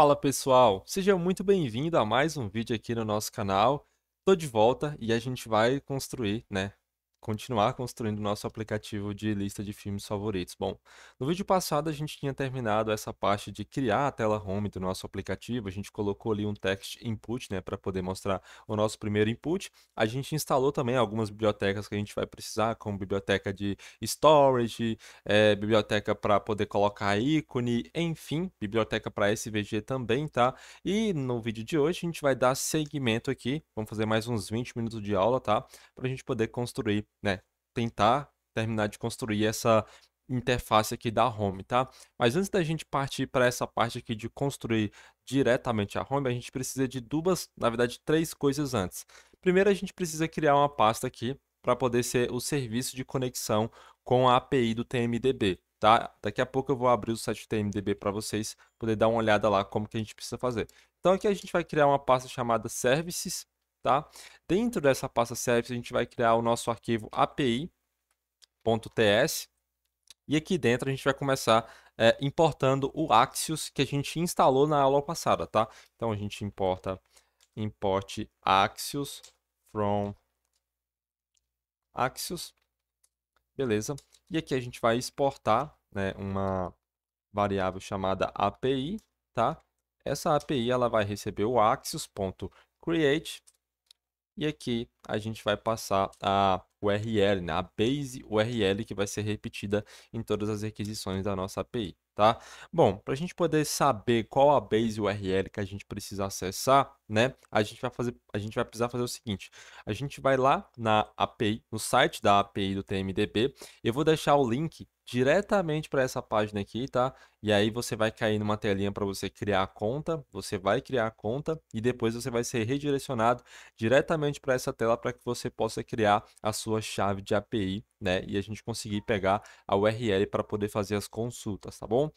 Fala pessoal, seja muito bem-vindo a mais um vídeo aqui no nosso canal. Tô de volta e a gente vai construir, né, continuar construindo nosso aplicativo de lista de filmes favoritos. Bom, no vídeo passado a gente tinha terminado essa parte de criar a tela home do nosso aplicativo, a gente colocou ali um text input, né, para poder mostrar o nosso primeiro input. A gente instalou também algumas bibliotecas que a gente vai precisar, como biblioteca de storage, é, biblioteca para poder colocar ícone, enfim, biblioteca para SVG também, tá? E no vídeo de hoje a gente vai dar segmento aqui, vamos fazer mais uns 20 minutos de aula, tá? Para a gente poder construir né, tentar terminar de construir essa interface aqui da home, tá? Mas antes da gente partir para essa parte aqui de construir diretamente a home, a gente precisa de duas, na verdade, três coisas antes. Primeiro, a gente precisa criar uma pasta aqui para poder ser o serviço de conexão com a API do TMDB, tá? Daqui a pouco eu vou abrir o site do TMDB para vocês poder dar uma olhada lá como que a gente precisa fazer. Então aqui a gente vai criar uma pasta chamada services tá? Dentro dessa pasta service, a gente vai criar o nosso arquivo api.ts e aqui dentro a gente vai começar é, importando o Axios que a gente instalou na aula passada, tá? Então a gente importa import Axios from Axios, beleza? E aqui a gente vai exportar né, uma variável chamada API, tá? Essa API ela vai receber o axios.create e aqui a gente vai passar a URL, né? a base URL que vai ser repetida em todas as requisições da nossa API. Tá? Bom, para a gente poder saber qual a base URL que a gente precisa acessar, né? A gente vai fazer, a gente vai precisar fazer o seguinte: a gente vai lá na API, no site da API do TMDB. Eu vou deixar o link diretamente para essa página aqui, tá? E aí você vai cair numa telinha para você criar a conta, você vai criar a conta e depois você vai ser redirecionado diretamente para essa tela para que você possa criar a sua chave de API, né? E a gente conseguir pegar a URL para poder fazer as consultas, tá bom?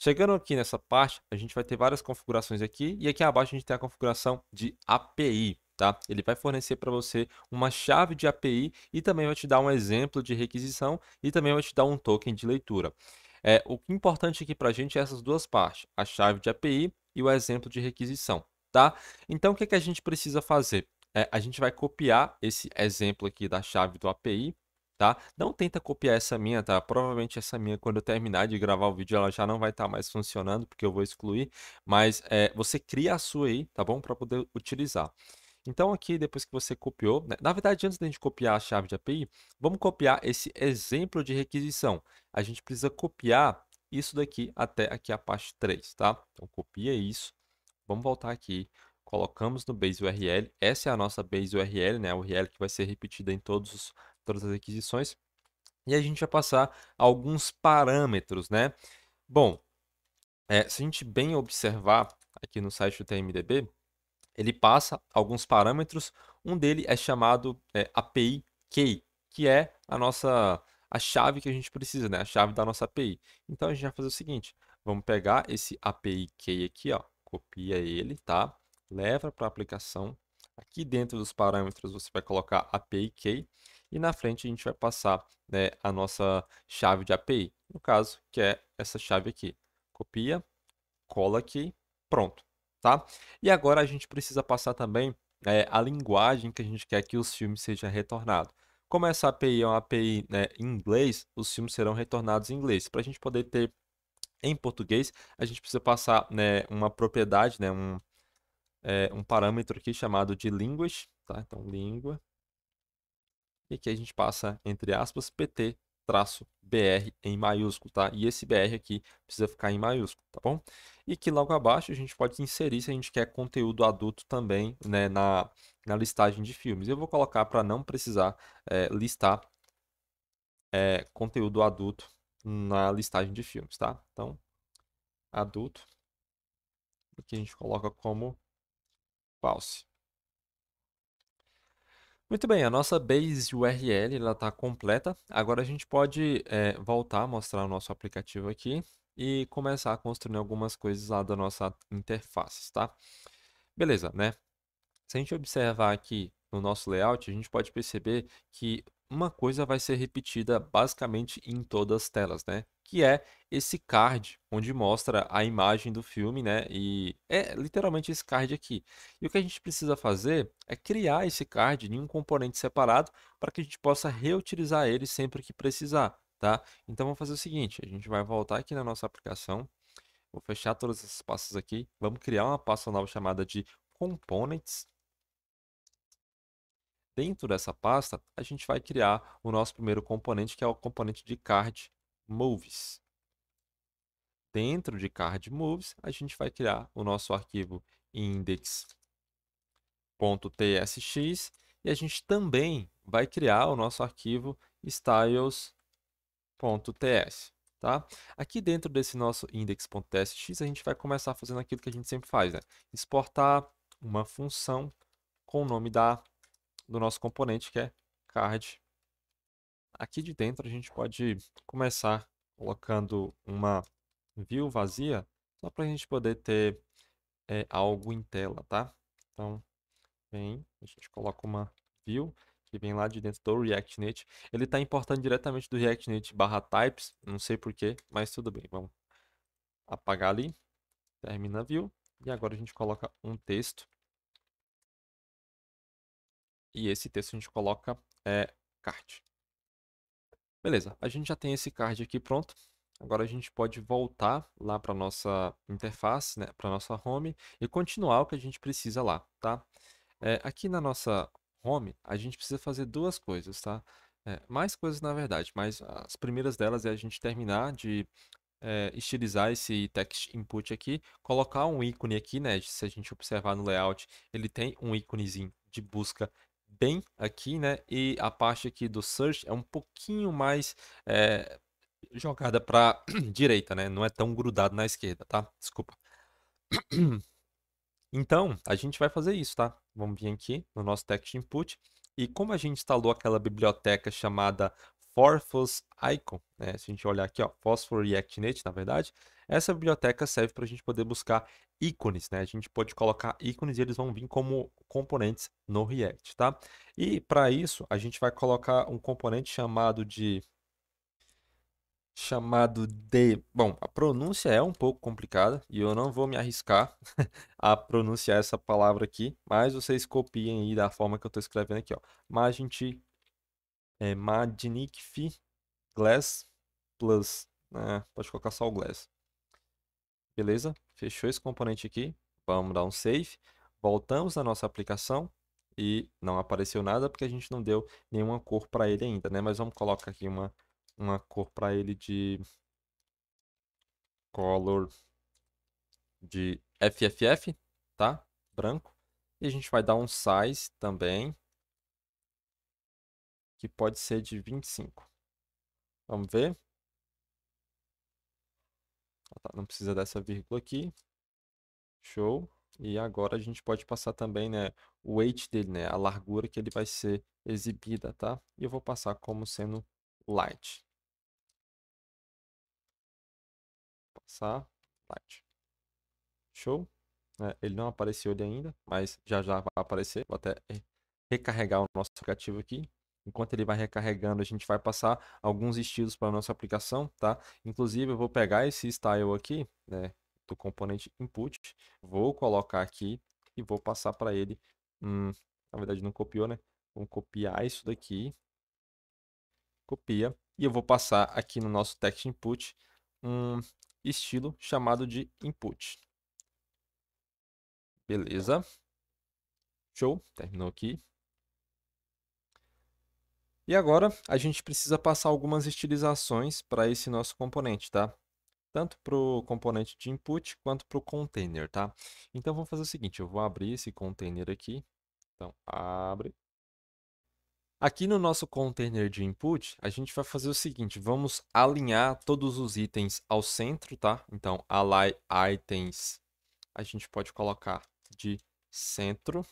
Chegando aqui nessa parte, a gente vai ter várias configurações aqui e aqui abaixo a gente tem a configuração de API. Tá? Ele vai fornecer para você uma chave de API e também vai te dar um exemplo de requisição e também vai te dar um token de leitura. É, o é importante aqui para a gente é essas duas partes, a chave de API e o exemplo de requisição. Tá? Então, o que, é que a gente precisa fazer? É, a gente vai copiar esse exemplo aqui da chave do API tá? Não tenta copiar essa minha, tá? Provavelmente essa minha, quando eu terminar de gravar o vídeo, ela já não vai estar tá mais funcionando, porque eu vou excluir, mas é, você cria a sua aí, tá bom? Para poder utilizar. Então aqui, depois que você copiou, né? na verdade, antes da gente copiar a chave de API, vamos copiar esse exemplo de requisição. A gente precisa copiar isso daqui até aqui a parte 3, tá? Então copia isso, vamos voltar aqui, colocamos no base URL, essa é a nossa base URL, né? A URL que vai ser repetida em todos os todas as requisições. E a gente vai passar alguns parâmetros, né? Bom, é, se a gente bem observar aqui no site do TMDB, ele passa alguns parâmetros. Um dele é chamado é, API Key, que é a nossa a chave que a gente precisa, né? A chave da nossa API. Então a gente vai fazer o seguinte: vamos pegar esse API Key aqui, ó, copia ele, tá? Leva para a aplicação. Aqui dentro dos parâmetros você vai colocar API Key e na frente a gente vai passar né, a nossa chave de API, no caso, que é essa chave aqui. Copia, cola aqui, pronto, tá? E agora a gente precisa passar também é, a linguagem que a gente quer que os filmes sejam retornados. Como essa API é uma API né, em inglês, os filmes serão retornados em inglês. Para a gente poder ter em português, a gente precisa passar né, uma propriedade, né, um, é, um parâmetro aqui chamado de language. Tá? Então, língua e aqui a gente passa entre aspas PT BR em maiúsculo, tá? E esse BR aqui precisa ficar em maiúsculo, tá bom? E aqui logo abaixo a gente pode inserir se a gente quer conteúdo adulto também, né, na, na listagem de filmes. Eu vou colocar para não precisar é, listar é, conteúdo adulto na listagem de filmes, tá? Então, adulto, aqui a gente coloca como false. Muito bem, a nossa base URL ela está completa. Agora a gente pode é, voltar, mostrar o nosso aplicativo aqui e começar a construir algumas coisas lá da nossa interface, tá? Beleza, né? Se a gente observar aqui no nosso layout, a gente pode perceber que uma coisa vai ser repetida basicamente em todas as telas, né? que é esse card onde mostra a imagem do filme, né? E é literalmente esse card aqui. E o que a gente precisa fazer é criar esse card em um componente separado para que a gente possa reutilizar ele sempre que precisar, tá? Então vamos fazer o seguinte, a gente vai voltar aqui na nossa aplicação, vou fechar todas essas pastas aqui, vamos criar uma pasta nova chamada de components. Dentro dessa pasta, a gente vai criar o nosso primeiro componente, que é o componente de card, moves. Dentro de card moves, a gente vai criar o nosso arquivo index.tsx e a gente também vai criar o nosso arquivo styles.ts. Tá? Aqui dentro desse nosso index.tsx, a gente vai começar fazendo aquilo que a gente sempre faz, né? exportar uma função com o nome da, do nosso componente, que é card Aqui de dentro a gente pode começar colocando uma view vazia, só para a gente poder ter é, algo em tela, tá? Então, vem, a gente coloca uma view que vem lá de dentro do ReactNet. Ele está importando diretamente do ReactNet barra types, não sei porquê, mas tudo bem. Vamos apagar ali, termina a view e agora a gente coloca um texto. E esse texto a gente coloca é, cart. Beleza, a gente já tem esse card aqui pronto. Agora a gente pode voltar lá para nossa interface, né, para nossa home e continuar o que a gente precisa lá, tá? É, aqui na nossa home, a gente precisa fazer duas coisas, tá? É, mais coisas na verdade, mas as primeiras delas é a gente terminar de é, estilizar esse text input aqui, colocar um ícone aqui, né? Se a gente observar no layout, ele tem um íconezinho de busca bem aqui, né? E a parte aqui do search é um pouquinho mais é, jogada para direita, né? Não é tão grudado na esquerda, tá? Desculpa. Então, a gente vai fazer isso, tá? Vamos vir aqui no nosso text input. E como a gente instalou aquela biblioteca chamada Forfos Icon, né? Se a gente olhar aqui, ó, Phosphor Native, na verdade, essa biblioteca serve para a gente poder buscar ícones, né? A gente pode colocar ícones e eles vão vir como componentes no React, tá? E para isso, a gente vai colocar um componente chamado de chamado de. Bom, a pronúncia é um pouco complicada e eu não vou me arriscar a pronunciar essa palavra aqui, mas vocês copiem aí da forma que eu estou escrevendo aqui, ó. Magint, é, Glass Plus, né? Pode colocar só o Glass. Beleza? Fechou esse componente aqui. Vamos dar um save. Voltamos na nossa aplicação e não apareceu nada porque a gente não deu nenhuma cor para ele ainda, né? Mas vamos colocar aqui uma, uma cor para ele de color de FFF, tá? Branco. E a gente vai dar um size também, que pode ser de 25. Vamos ver tá, não precisa dessa vírgula aqui. Show. E agora a gente pode passar também né, o weight dele, né, a largura que ele vai ser exibida, tá? E eu vou passar como sendo light. Passar light. Show? É, ele não apareceu ali ainda, mas já já vai aparecer. Vou até recarregar o nosso aplicativo aqui. Enquanto ele vai recarregando, a gente vai passar alguns estilos para nossa aplicação, tá? Inclusive, eu vou pegar esse style aqui, né, do componente input, vou colocar aqui e vou passar para ele, hum, na verdade não copiou, né? Vamos copiar isso daqui, copia, e eu vou passar aqui no nosso text input um estilo chamado de input. Beleza. Show, terminou aqui. E agora a gente precisa passar algumas estilizações para esse nosso componente, tá? Tanto para o componente de input quanto para o container, tá? Então vamos fazer o seguinte, eu vou abrir esse container aqui. Então abre. Aqui no nosso container de input, a gente vai fazer o seguinte, vamos alinhar todos os itens ao centro, tá? Então, align items, a gente pode colocar de centro,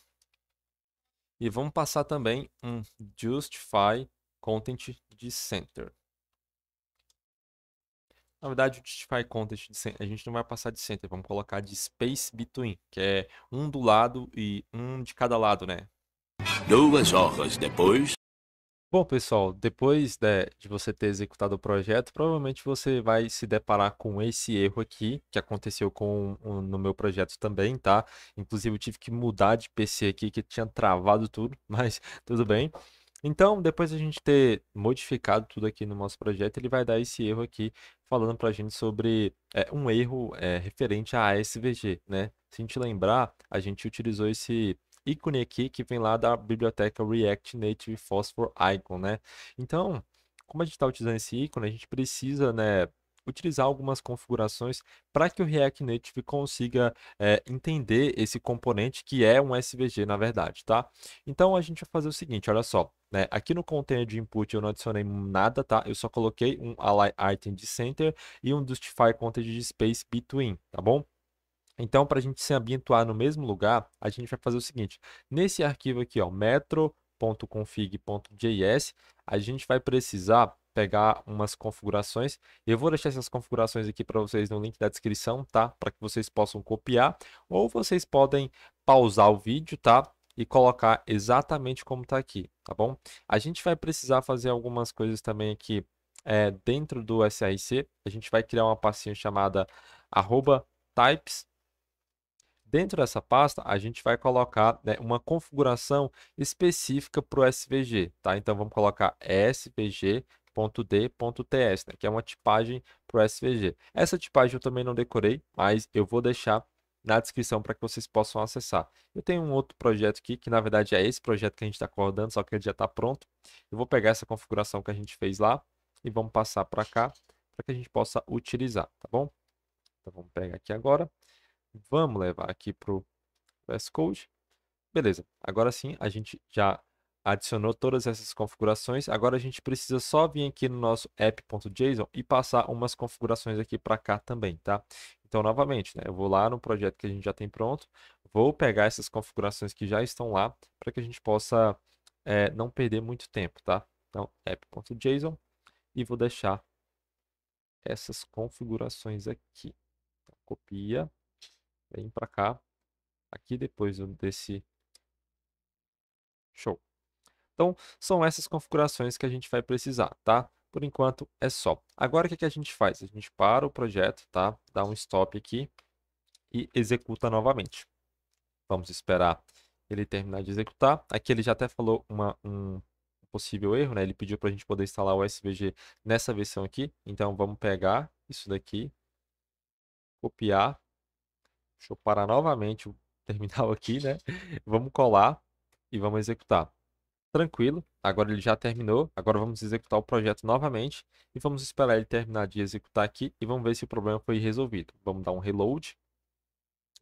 e vamos passar também um justify content de center. Na verdade, o justify content de center, a gente não vai passar de center, vamos colocar de space between, que é um do lado e um de cada lado, né? Duas horas depois. Bom, pessoal, depois né, de você ter executado o projeto, provavelmente você vai se deparar com esse erro aqui, que aconteceu com um, no meu projeto também, tá? Inclusive, eu tive que mudar de PC aqui, que tinha travado tudo, mas tudo bem. Então, depois a gente ter modificado tudo aqui no nosso projeto, ele vai dar esse erro aqui, falando para a gente sobre é, um erro é, referente a SVG, né? Se a gente lembrar, a gente utilizou esse ícone aqui que vem lá da biblioteca React Native Phosphor Icon, né? Então, como a gente está utilizando esse ícone, a gente precisa, né, utilizar algumas configurações para que o React Native consiga é, entender esse componente que é um SVG na verdade, tá? Então a gente vai fazer o seguinte, olha só, né? Aqui no container de input eu não adicionei nada, tá? Eu só coloquei um ally item de center e um justify content de space between, tá bom? Então, para a gente se ambientar no mesmo lugar, a gente vai fazer o seguinte: nesse arquivo aqui, ó, metro.config.js, a gente vai precisar pegar umas configurações. Eu vou deixar essas configurações aqui para vocês no link da descrição, tá? Para que vocês possam copiar ou vocês podem pausar o vídeo, tá? E colocar exatamente como está aqui, tá bom? A gente vai precisar fazer algumas coisas também aqui é, dentro do SRC. A gente vai criar uma pastinha chamada arroba types Dentro dessa pasta, a gente vai colocar né, uma configuração específica para o SVG, tá? Então, vamos colocar svg.d.ts, né, que é uma tipagem para o SVG. Essa tipagem eu também não decorei, mas eu vou deixar na descrição para que vocês possam acessar. Eu tenho um outro projeto aqui, que na verdade é esse projeto que a gente está acordando, só que ele já está pronto. Eu vou pegar essa configuração que a gente fez lá e vamos passar para cá, para que a gente possa utilizar, tá bom? Então, vamos pegar aqui agora. Vamos levar aqui para o VS Code. Beleza, agora sim a gente já adicionou todas essas configurações. Agora a gente precisa só vir aqui no nosso app.json e passar umas configurações aqui para cá também, tá? Então, novamente, né, eu vou lá no projeto que a gente já tem pronto, vou pegar essas configurações que já estão lá para que a gente possa é, não perder muito tempo, tá? Então, app.json e vou deixar essas configurações aqui. Então, copia, Vem para cá. Aqui depois desse Show. Então, são essas configurações que a gente vai precisar, tá? Por enquanto é só. Agora o que, que a gente faz? A gente para o projeto, tá? Dá um stop aqui e executa novamente. Vamos esperar ele terminar de executar. Aqui ele já até falou uma, um possível erro, né? Ele pediu para a gente poder instalar o SVG nessa versão aqui. Então vamos pegar isso daqui, copiar Deixa eu parar novamente o terminal aqui, né? Vamos colar e vamos executar. Tranquilo, agora ele já terminou. Agora vamos executar o projeto novamente e vamos esperar ele terminar de executar aqui e vamos ver se o problema foi resolvido. Vamos dar um reload.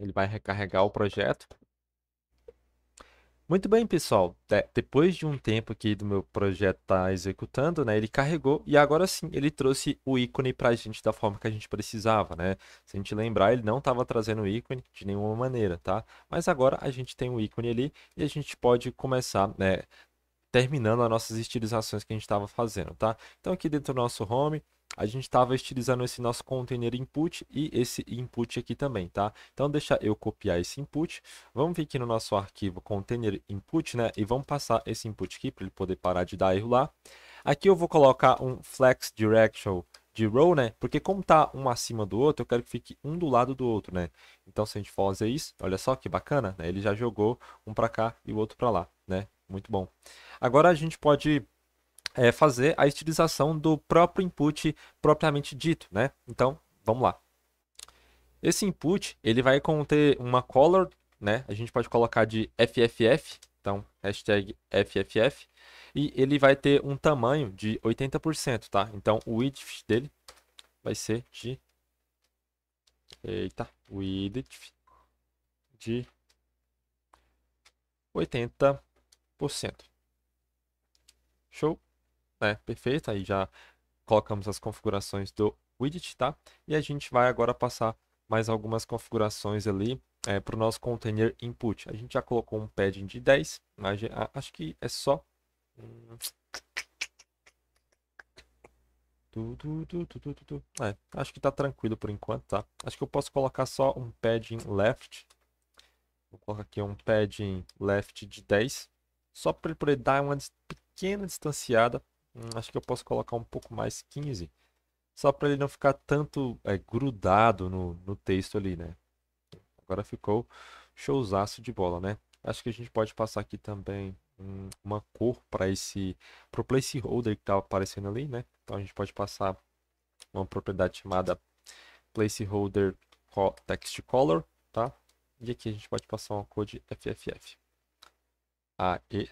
Ele vai recarregar o projeto. Muito bem, pessoal. De é, depois de um tempo aqui do meu projeto estar tá executando, né, ele carregou e agora sim ele trouxe o ícone para a gente da forma que a gente precisava, né? Se a gente lembrar, ele não estava trazendo o ícone de nenhuma maneira, tá? Mas agora a gente tem o ícone ali e a gente pode começar, né, terminando as nossas estilizações que a gente estava fazendo, tá? Então aqui dentro do nosso home, a gente estava estilizando esse nosso container input e esse input aqui também, tá? Então deixa eu copiar esse input, vamos vir aqui no nosso arquivo container input, né? E vamos passar esse input aqui para ele poder parar de dar erro lá. Aqui eu vou colocar um flex direction de row, né? Porque como tá um acima do outro, eu quero que fique um do lado do outro, né? Então se a gente for fazer isso, olha só que bacana, né? Ele já jogou um para cá e o outro para lá, né? Muito bom. Agora a gente pode é, fazer a estilização do próprio input propriamente dito, né? Então, vamos lá. Esse input, ele vai conter uma color, né? A gente pode colocar de FFF, então, hashtag FFF, e ele vai ter um tamanho de 80%, tá? Então, o width dele vai ser de... Eita, width de 80%. Show? né, perfeita. Aí já colocamos as configurações do widget, tá? E a gente vai agora passar mais algumas configurações ali é, para o nosso container input. A gente já colocou um padding de 10, mas acho que é só... É, acho que está tranquilo por enquanto, tá? Acho que eu posso colocar só um padding left. Vou colocar aqui um padding left de 10. Só para ele poder dar uma pequena distanciada Hum, acho que eu posso colocar um pouco mais 15. Só para ele não ficar tanto é, grudado no, no texto ali, né? Agora ficou showzaço de bola, né? Acho que a gente pode passar aqui também hum, uma cor para esse o placeholder que tá aparecendo ali, né? Então a gente pode passar uma propriedade chamada placeholder text color, tá? E aqui a gente pode passar uma cor de FFF. Ah, e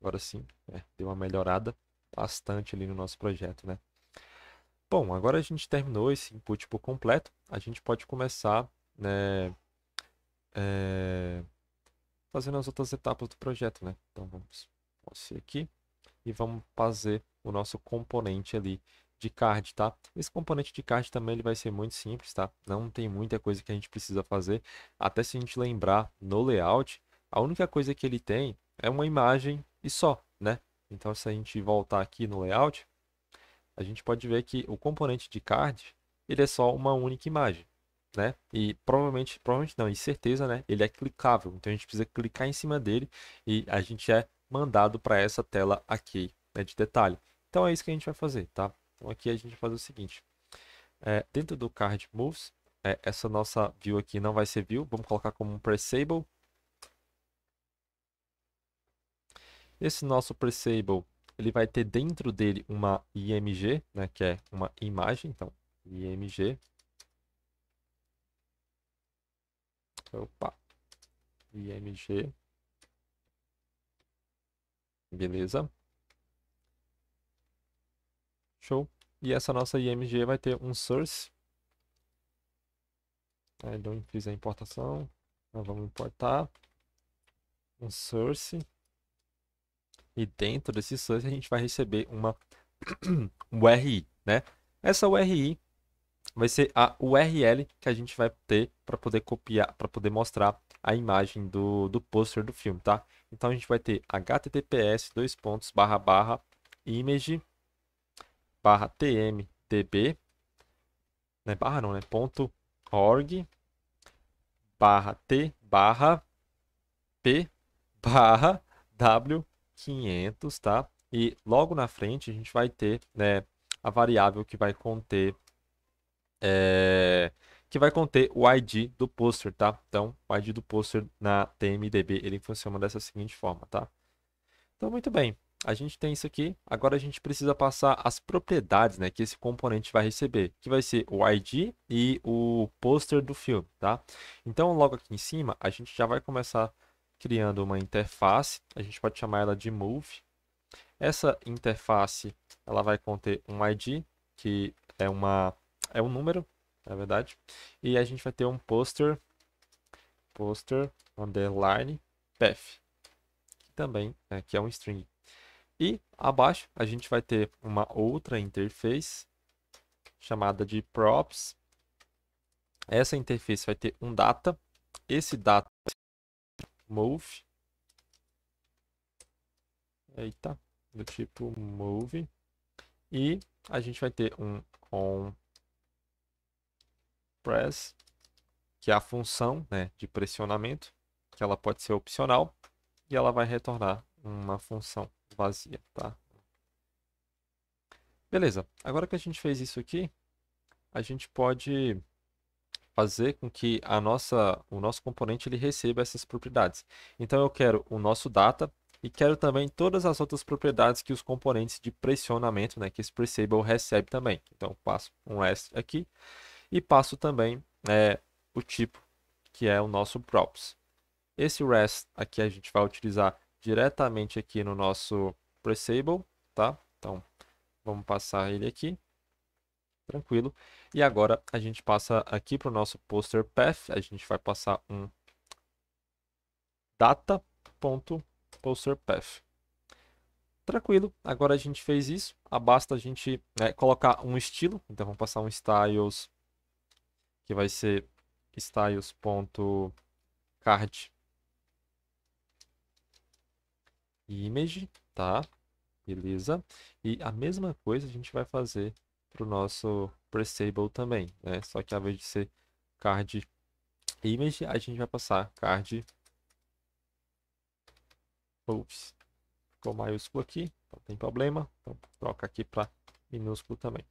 agora sim, é, deu uma melhorada bastante ali no nosso projeto, né? Bom, agora a gente terminou esse input por completo, a gente pode começar né, é, fazendo as outras etapas do projeto, né? Então vamos você aqui e vamos fazer o nosso componente ali de card, tá? Esse componente de card também ele vai ser muito simples, tá? Não tem muita coisa que a gente precisa fazer. Até se a gente lembrar no layout, a única coisa que ele tem é uma imagem e só, né? Então, se a gente voltar aqui no layout, a gente pode ver que o componente de card ele é só uma única imagem, né? E provavelmente, provavelmente não, e certeza, né? Ele é clicável, então a gente precisa clicar em cima dele e a gente é mandado para essa tela aqui né, de detalhe. Então é isso que a gente vai fazer, tá? Então aqui a gente vai fazer o seguinte: é, dentro do card moves, é, essa nossa view aqui não vai ser view, vamos colocar como um pressable Esse nosso Presable, ele vai ter dentro dele uma IMG, né, que é uma imagem, então IMG. Opa. IMG. Beleza. Show. E essa nossa IMG vai ter um source. Aí não fiz a importação. Nós vamos importar um source. E dentro desse source a gente vai receber uma URI, né? Essa URI vai ser a URL que a gente vai ter para poder copiar, para poder mostrar a imagem do, do pôster do filme, tá? Então a gente vai ter https dois pontos barra barra image barra tmdb né, barra não, né, ponto org barra t barra p barra w 500, tá? E logo na frente a gente vai ter né, a variável que vai conter é, que vai conter o ID do poster, tá? Então, o ID do poster na TMDB ele funciona dessa seguinte forma, tá? Então, muito bem. A gente tem isso aqui. Agora a gente precisa passar as propriedades, né, que esse componente vai receber, que vai ser o ID e o poster do filme, tá? Então, logo aqui em cima, a gente já vai começar a criando uma interface, a gente pode chamar ela de move. Essa interface, ela vai conter um ID, que é uma é um número, na verdade, e a gente vai ter um poster poster underline path, que também é, que é um string. E abaixo a gente vai ter uma outra interface chamada de props. Essa interface vai ter um data. Esse data move. Eita, do tipo move. E a gente vai ter um on press, que é a função né, de pressionamento, que ela pode ser opcional, e ela vai retornar uma função vazia, tá? Beleza, agora que a gente fez isso aqui, a gente pode fazer com que a nossa, o nosso componente ele receba essas propriedades. Então eu quero o nosso data e quero também todas as outras propriedades que os componentes de pressionamento, né, que esse pressable recebe também. Então passo um s aqui e passo também é, o tipo que é o nosso props. Esse rest aqui a gente vai utilizar diretamente aqui no nosso pressable, tá? Então vamos passar ele aqui tranquilo. E agora a gente passa aqui para o nosso poster path. A gente vai passar um data.posterpath. Tranquilo, agora a gente fez isso. Basta a gente né, colocar um estilo. Então vamos passar um styles que vai ser styles.card image, tá? Beleza. E a mesma coisa a gente vai fazer para o nosso Prestable também, né? Só que ao invés de ser card image, a gente vai passar card Ops, ficou maiúsculo aqui, não tem problema, então troca aqui para minúsculo também.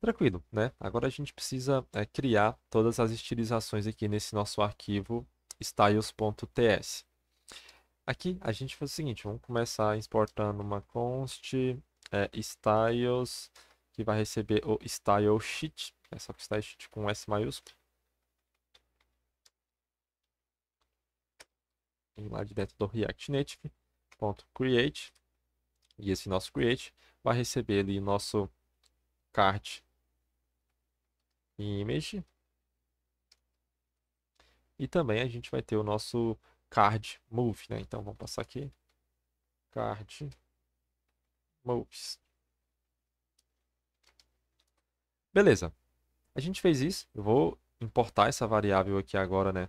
Tranquilo, né? Agora a gente precisa é, criar todas as estilizações aqui nesse nosso arquivo styles.ts. Aqui a gente faz o seguinte, vamos começar importando uma const é, styles.ts que vai receber o style sheet, é só que style sheet com S maiúsculo. E lá de dentro do React Native, ponto create, e esse nosso create vai receber ali nosso card image. E também a gente vai ter o nosso card move, né? Então vamos passar aqui card moves. Beleza. A gente fez isso. Eu vou importar essa variável aqui agora, né?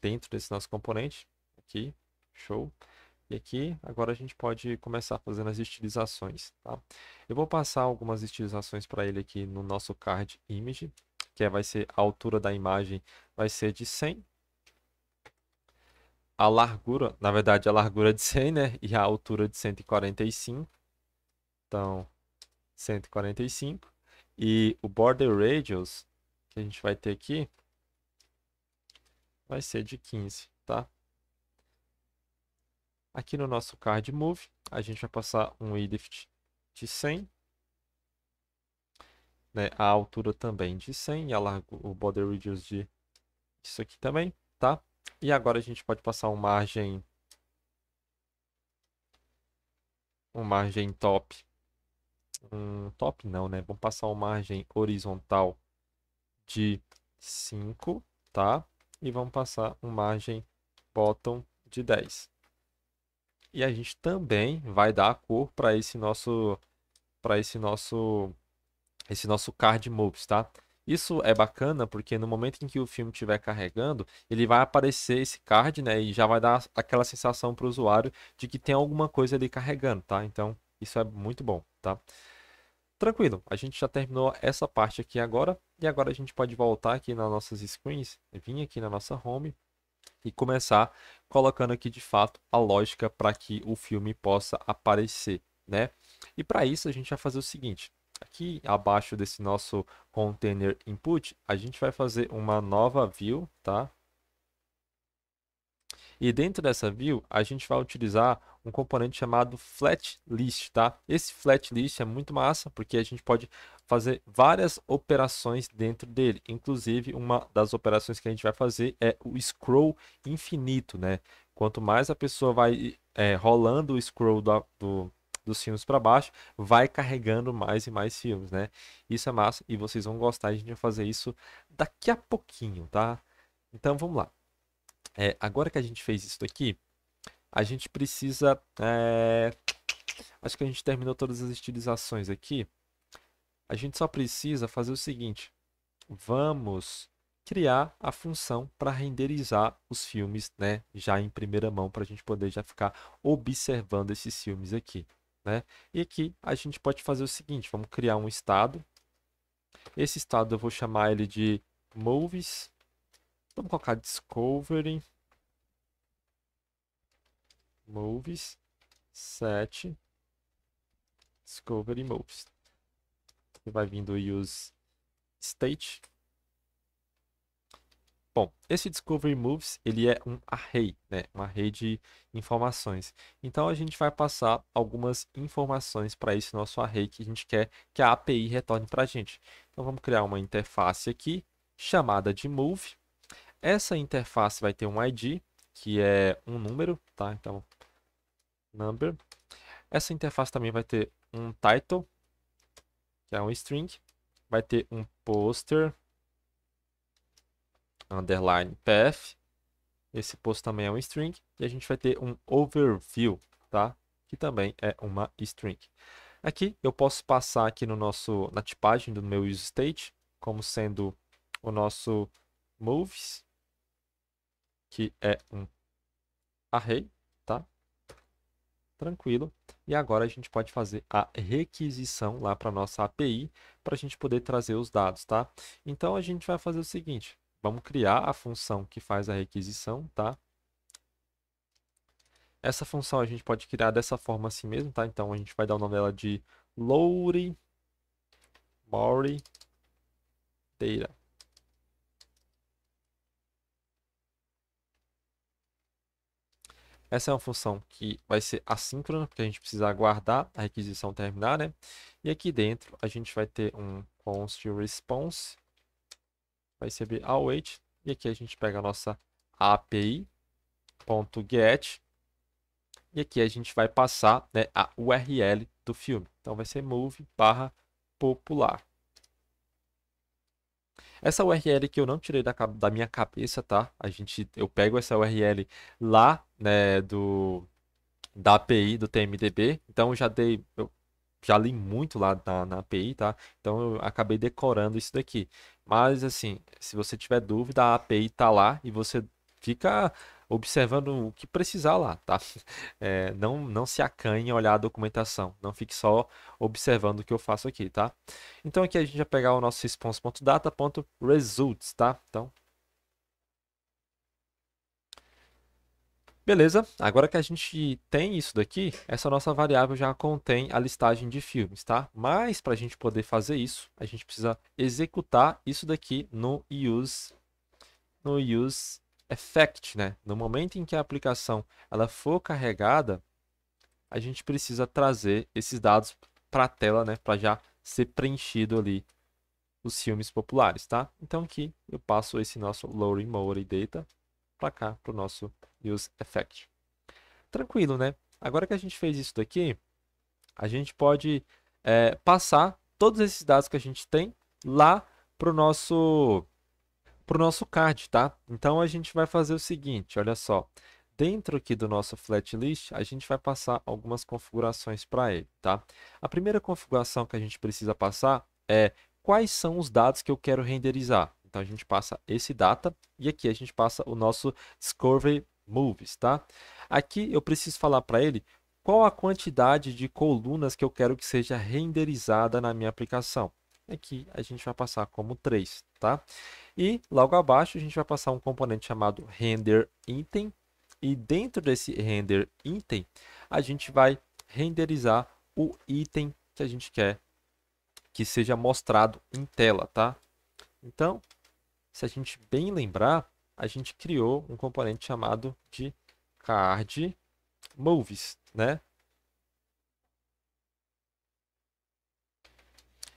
Dentro desse nosso componente. Aqui. Show. E aqui, agora a gente pode começar fazendo as estilizações, tá? Eu vou passar algumas estilizações para ele aqui no nosso card image, que é, vai ser a altura da imagem, vai ser de 100. A largura, na verdade, a largura de 100, né? E a altura de 145. Então, 145. E o border radius que a gente vai ter aqui vai ser de 15, tá? Aqui no nosso card move, a gente vai passar um width de 100. Né? A altura também de 100 e a largo, o border radius de isso aqui também, tá? E agora a gente pode passar um margem um margem top um top não, né? Vamos passar uma margem horizontal de 5, tá? E vamos passar uma margem bottom de 10. E a gente também vai dar a cor para esse nosso para esse nosso esse nosso card moves, tá? Isso é bacana porque no momento em que o filme estiver carregando, ele vai aparecer esse card, né? E já vai dar aquela sensação para o usuário de que tem alguma coisa ali carregando, tá? Então, isso é muito bom tá? Tranquilo, a gente já terminou essa parte aqui agora e agora a gente pode voltar aqui nas nossas screens, vir aqui na nossa home e começar colocando aqui de fato a lógica para que o filme possa aparecer, né? E para isso a gente vai fazer o seguinte, aqui abaixo desse nosso container input, a gente vai fazer uma nova view, tá? E dentro dessa view, a gente vai utilizar um componente chamado flatlist, tá? Esse flatlist é muito massa, porque a gente pode fazer várias operações dentro dele. Inclusive, uma das operações que a gente vai fazer é o scroll infinito, né? Quanto mais a pessoa vai é, rolando o scroll do, do dos filmes para baixo, vai carregando mais e mais filmes, né? Isso é massa e vocês vão gostar, a gente vai fazer isso daqui a pouquinho, tá? Então vamos lá é, agora que a gente fez isso daqui, a gente precisa... É, acho que a gente terminou todas as estilizações aqui. A gente só precisa fazer o seguinte. Vamos criar a função para renderizar os filmes né, já em primeira mão, para a gente poder já ficar observando esses filmes aqui. Né? E aqui a gente pode fazer o seguinte, vamos criar um estado. Esse estado eu vou chamar ele de movies Vamos colocar Discovery. moves set Discovery moves E vai vindo Use State. Bom, esse Discovery Moves, ele é um array, né? Um array de informações. Então, a gente vai passar algumas informações para esse nosso array que a gente quer que a API retorne para a gente. Então, vamos criar uma interface aqui, chamada de Move. Essa interface vai ter um ID, que é um número, tá? Então, number. Essa interface também vai ter um title, que é um string. Vai ter um poster, underline path. Esse post também é um string. E a gente vai ter um overview, tá? Que também é uma string. Aqui eu posso passar aqui no nosso, na tipagem do meu use state, como sendo o nosso moves que é um array, tá? Tranquilo. E agora a gente pode fazer a requisição lá para nossa API para a gente poder trazer os dados, tá? Então a gente vai fazer o seguinte, vamos criar a função que faz a requisição, tá? Essa função a gente pode criar dessa forma assim mesmo, tá? Então a gente vai dar o nome dela de loadMoreData. Essa é uma função que vai ser assíncrona, porque a gente precisa aguardar a requisição terminar, né? E aqui dentro a gente vai ter um const response, vai receber await, e aqui a gente pega a nossa api.get, e aqui a gente vai passar né, a URL do filme. Então vai ser move barra popular. Essa URL que eu não tirei da, da, minha cabeça, tá? A gente, eu pego essa URL lá né, do da API do TMDB. Então já dei, eu já li muito lá na, na API, tá? Então eu acabei decorando isso daqui. Mas assim, se você tiver dúvida, a API tá lá e você fica observando o que precisar lá, tá? É, não, não se acanhe em olhar a documentação, não fique só observando o que eu faço aqui, tá? Então aqui a gente vai pegar o nosso response.data.results, tá? Então Beleza, agora que a gente tem isso daqui, essa nossa variável já contém a listagem de filmes, tá? Mas para a gente poder fazer isso, a gente precisa executar isso daqui no use, no use effect, né? No momento em que a aplicação ela for carregada, a gente precisa trazer esses dados para a tela, né? Para já ser preenchido ali os filmes populares, tá? Então aqui eu passo esse nosso Lowry Mowry Data para cá, para o nosso Use Effect. Tranquilo, né? Agora que a gente fez isso daqui, a gente pode é, passar todos esses dados que a gente tem lá para o nosso, nosso card, tá? Então, a gente vai fazer o seguinte, olha só. Dentro aqui do nosso flatlist, a gente vai passar algumas configurações para ele, tá? A primeira configuração que a gente precisa passar é quais são os dados que eu quero renderizar. Então a gente passa esse data e aqui a gente passa o nosso discovery moves, tá? Aqui eu preciso falar para ele qual a quantidade de colunas que eu quero que seja renderizada na minha aplicação. Aqui a gente vai passar como 3, tá? E logo abaixo a gente vai passar um componente chamado render item e dentro desse render item a gente vai renderizar o item que a gente quer que seja mostrado em tela, tá? Então, se a gente bem lembrar, a gente criou um componente chamado de card moves, né?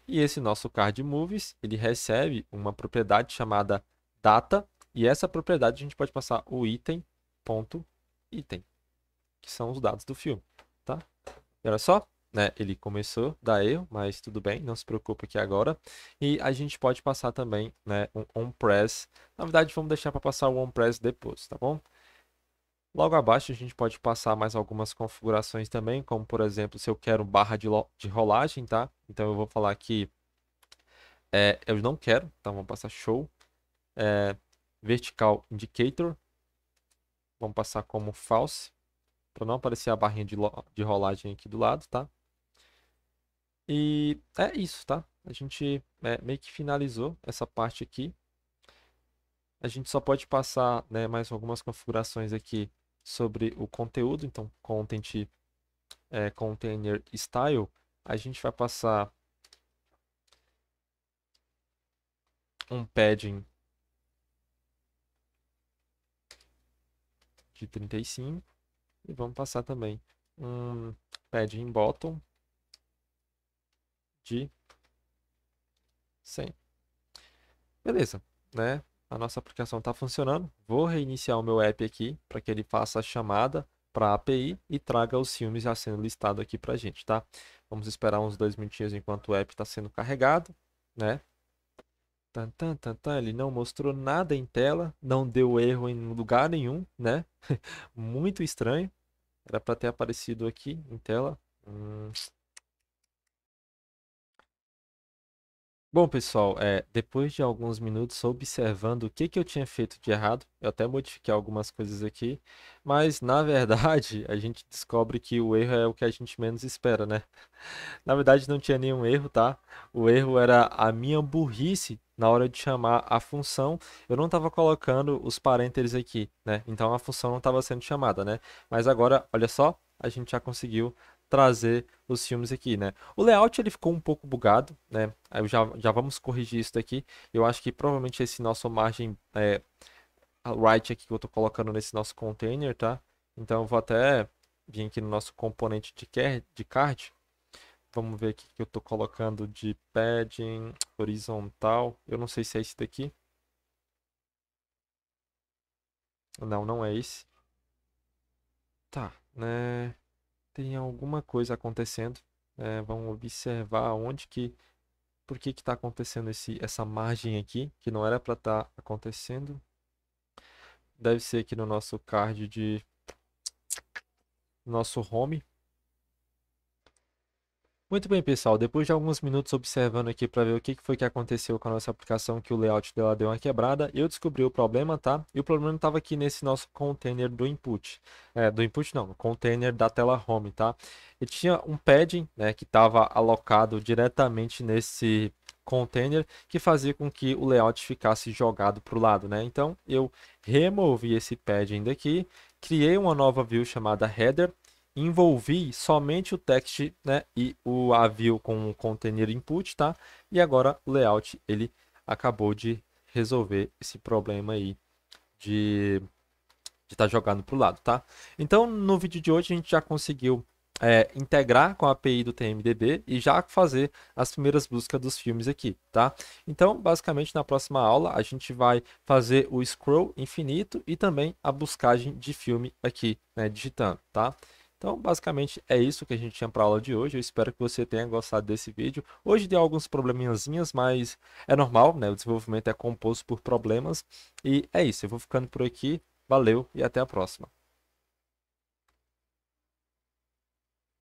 E esse nosso card moves, ele recebe uma propriedade chamada data, e essa propriedade a gente pode passar o item ponto item, que são os dados do filme, tá? E olha só, né, ele começou, dá erro, mas tudo bem, não se preocupe aqui agora. E a gente pode passar também né, um on-press. Na verdade, vamos deixar para passar o on-press depois, tá bom? Logo abaixo a gente pode passar mais algumas configurações também, como por exemplo, se eu quero barra de, de rolagem, tá? Então eu vou falar aqui, é, eu não quero, então vamos passar show, é, vertical indicator, vamos passar como false, para não aparecer a barrinha de, de rolagem aqui do lado, tá? E é isso, tá? A gente é, meio que finalizou essa parte aqui. A gente só pode passar né, mais algumas configurações aqui sobre o conteúdo. Então, content é, container style, a gente vai passar um padding de 35 e vamos passar também um padding bottom de 100. Beleza, né? A nossa aplicação está funcionando. Vou reiniciar o meu app aqui para que ele faça a chamada para a API e traga os filmes já sendo listado aqui para a gente, tá? Vamos esperar uns dois minutinhos enquanto o app está sendo carregado, né? Tan, tan, tan, tan, ele não mostrou nada em tela, não deu erro em lugar nenhum, né? Muito estranho. Era para ter aparecido aqui em tela. Hum, Bom, pessoal, é, depois de alguns minutos observando o que, que eu tinha feito de errado, eu até modifiquei algumas coisas aqui, mas na verdade a gente descobre que o erro é o que a gente menos espera, né? Na verdade não tinha nenhum erro, tá? O erro era a minha burrice na hora de chamar a função, eu não estava colocando os parênteses aqui, né? Então a função não estava sendo chamada, né? Mas agora, olha só, a gente já conseguiu trazer os filmes aqui, né? O layout ele ficou um pouco bugado, né? Eu já, já vamos corrigir isso daqui. Eu acho que provavelmente esse nosso margem é, right aqui que eu tô colocando nesse nosso container, tá? Então eu vou até vir aqui no nosso componente de, care, de card. Vamos ver aqui que eu tô colocando de padding horizontal. Eu não sei se é esse daqui. Não, não é esse. Tá, né? tem alguma coisa acontecendo. É, eh, vamos observar onde que, por que que está acontecendo esse, essa margem aqui, que não era para estar tá acontecendo. Deve ser aqui no nosso card de nosso home, muito bem, pessoal. Depois de alguns minutos observando aqui para ver o que foi que aconteceu com a nossa aplicação, que o layout dela deu uma quebrada, eu descobri o problema, tá? E o problema estava aqui nesse nosso container do input. É, do input não, container da tela home, tá? E tinha um padding, né, que estava alocado diretamente nesse container que fazia com que o layout ficasse jogado para o lado, né? Então eu removi esse padding daqui, criei uma nova view chamada header envolvi somente o text né, e o avião com o container input, tá? E agora o layout ele acabou de resolver esse problema aí de estar tá jogando para o lado, tá? Então no vídeo de hoje a gente já conseguiu é, integrar com a API do TMDB e já fazer as primeiras buscas dos filmes aqui, tá? Então, basicamente, na próxima aula, a gente vai fazer o scroll infinito e também a buscagem de filme aqui, né, digitando, tá? Então, basicamente é isso que a gente tinha para aula de hoje. Eu espero que você tenha gostado desse vídeo. Hoje deu alguns probleminhas, mas é normal, né? O desenvolvimento é composto por problemas. E é isso. Eu vou ficando por aqui. Valeu e até a próxima.